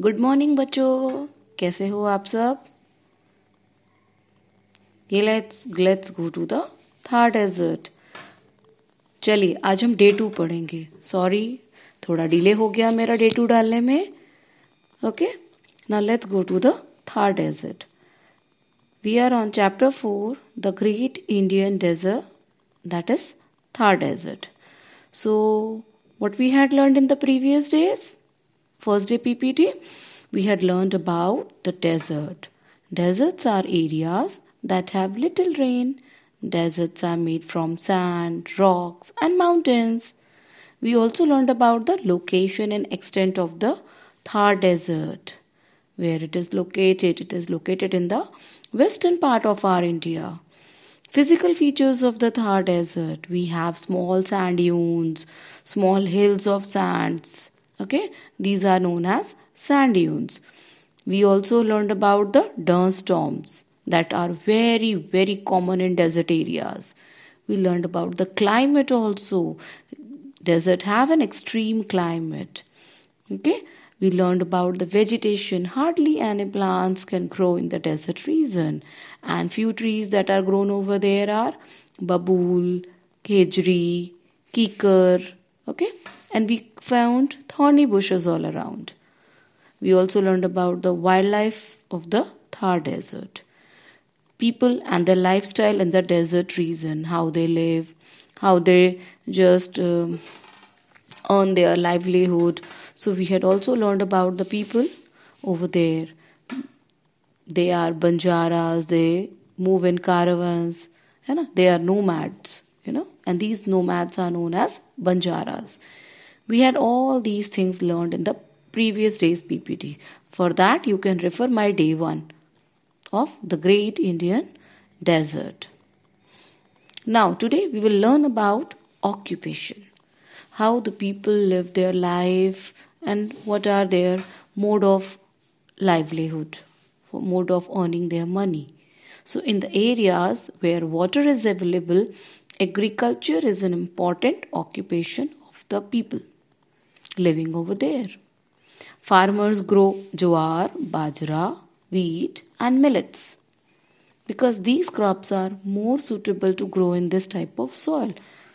Good morning बच्चों कैसे हो आप सब ये let's let's go to the third assert चलिए आज हम डे टू पढ़ेंगे सॉरी थोड़ा डिले हो गया मेरा डे टू डालने में ओके ना let's go to the third assert We are on chapter 4, the Great Indian Desert, that is Thar Desert. So, what we had learned in the previous days, first day PPT, we had learned about the desert. Deserts are areas that have little rain. Deserts are made from sand, rocks, and mountains. We also learned about the location and extent of the Thar Desert where it is located. It is located in the western part of our India. Physical features of the Thar Desert we have small sand dunes, small hills of sands. Okay, these are known as sand dunes. We also learned about the dun storms that are very, very common in desert areas. We learned about the climate also. Desert have an extreme climate. Okay, we learned about the vegetation. Hardly any plants can grow in the desert region. And few trees that are grown over there are babool, khejri, kikar, okay? And we found thorny bushes all around. We also learned about the wildlife of the Thar Desert. People and their lifestyle in the desert region, how they live, how they just um, earn their livelihood. So we had also learned about the people over there. They are Banjaras, they move in caravans, you know, they are nomads, you know, and these nomads are known as Banjaras. We had all these things learned in the previous day's PPT. For that, you can refer my day one of the Great Indian Desert. Now, today we will learn about occupation how the people live their life and what are their mode of livelihood mode of earning their money so in the areas where water is available agriculture is an important occupation of the people living over there farmers grow jowar bajra wheat and millets because these crops are more suitable to grow in this type of soil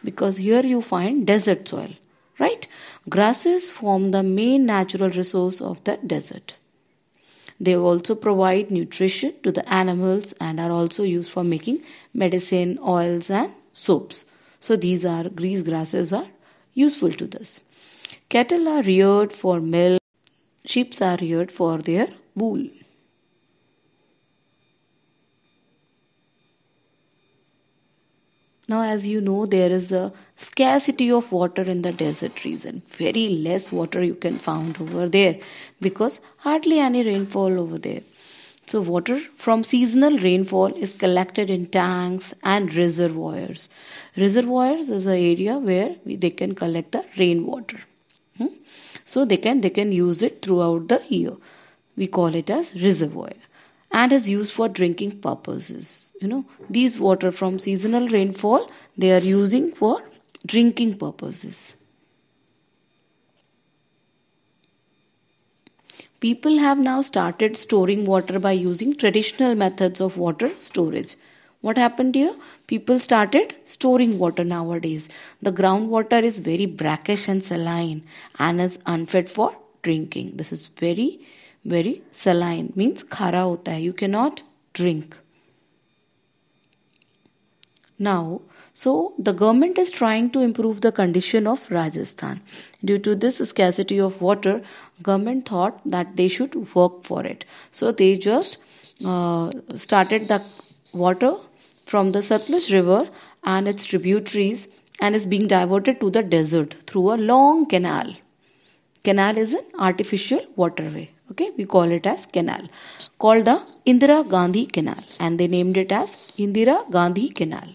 because here you find desert soil, right? Grasses form the main natural resource of the desert. They also provide nutrition to the animals and are also used for making medicine, oils, and soaps. So these are grease grasses are useful to this. Cattle are reared for milk, sheep are reared for their wool. Now, as you know, there is a scarcity of water in the desert region. Very less water you can find over there because hardly any rainfall over there. So, water from seasonal rainfall is collected in tanks and reservoirs. Reservoirs is an area where they can collect the rainwater. Hmm? So they can they can use it throughout the year. We call it as reservoir and is used for drinking purposes. You know, these water from seasonal rainfall they are using for drinking purposes. People have now started storing water by using traditional methods of water storage. What happened here? People started storing water nowadays. The groundwater is very brackish and saline and is unfit for drinking. This is very very saline means khara hota hai you cannot drink now so the government is trying to improve the condition of rajasthan due to this scarcity of water government thought that they should work for it so they just uh, started the water from the Satluj river and its tributaries and is being diverted to the desert through a long canal Canal is an artificial waterway. Okay, we call it as canal. Called the Indira Gandhi Canal and they named it as Indira Gandhi Canal.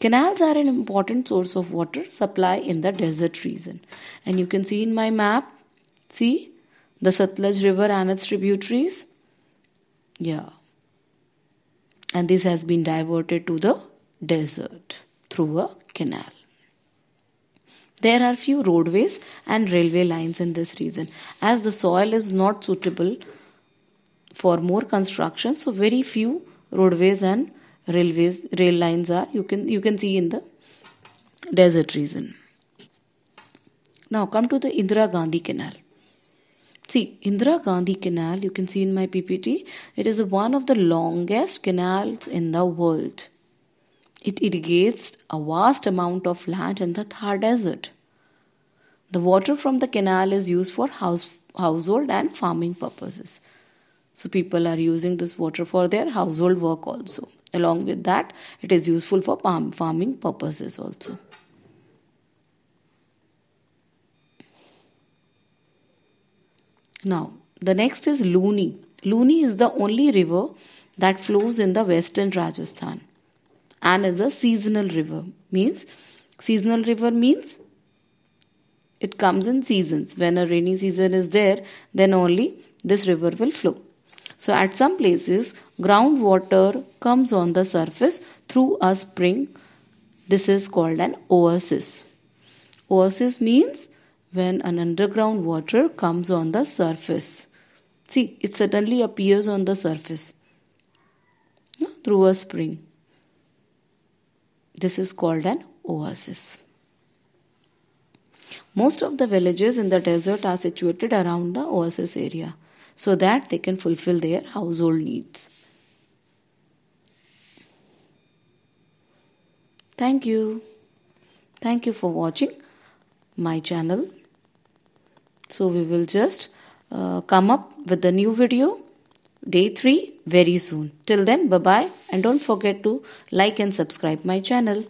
Canals are an important source of water supply in the desert region. And you can see in my map, see the Satluj River and its tributaries. Yeah. And this has been diverted to the desert through a canal. There are few roadways and railway lines in this region as the soil is not suitable for more construction so very few roadways and railways rail lines are you can you can see in the desert region now come to the Indira Gandhi Canal See, Indira Gandhi Canal, you can see in my PPT, it is one of the longest canals in the world. It irrigates a vast amount of land in the Thar Desert. The water from the canal is used for house, household and farming purposes. So people are using this water for their household work also. Along with that, it is useful for farming purposes also. Now, the next is Luni. Luni is the only river that flows in the western Rajasthan and is a seasonal river. Means, seasonal river means it comes in seasons. When a rainy season is there, then only this river will flow. So, at some places, groundwater comes on the surface through a spring. This is called an oasis. Oasis means when an underground water comes on the surface. See, it suddenly appears on the surface through a spring. This is called an oasis. Most of the villages in the desert are situated around the oasis area so that they can fulfill their household needs. Thank you. Thank you for watching my channel. So we will just uh, come up with the new video day 3 very soon. Till then bye bye and don't forget to like and subscribe my channel.